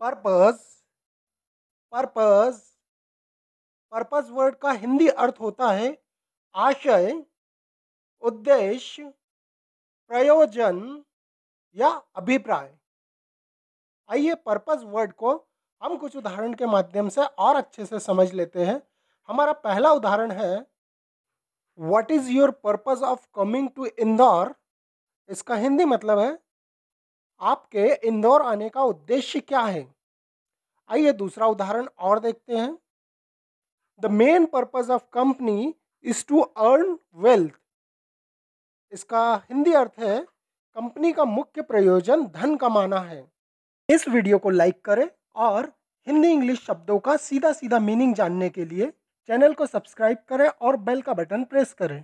purpose purpose purpose word का हिंदी अर्थ होता है आशय उद्देश्य प्रयोजन या अभिप्राय आइए पर्पज वर्ड को हम कुछ उदाहरण के माध्यम से और अच्छे से समझ लेते हैं हमारा पहला उदाहरण है what is your purpose of coming to Indore इसका हिंदी मतलब है आपके इंदौर आने का उद्देश्य क्या है आइए दूसरा उदाहरण और देखते हैं the main purpose of company is to earn wealth इसका हिंदी अर्थ है कंपनी का मुख्य प्रयोजन धन कमाना है इस वीडियो को लाइक करें और हिंदी इंग्लिश शब्दों का सीधा सीधा मीनिंग जानने के लिए चैनल को सब्सक्राइब करें और बेल का बटन प्रेस करें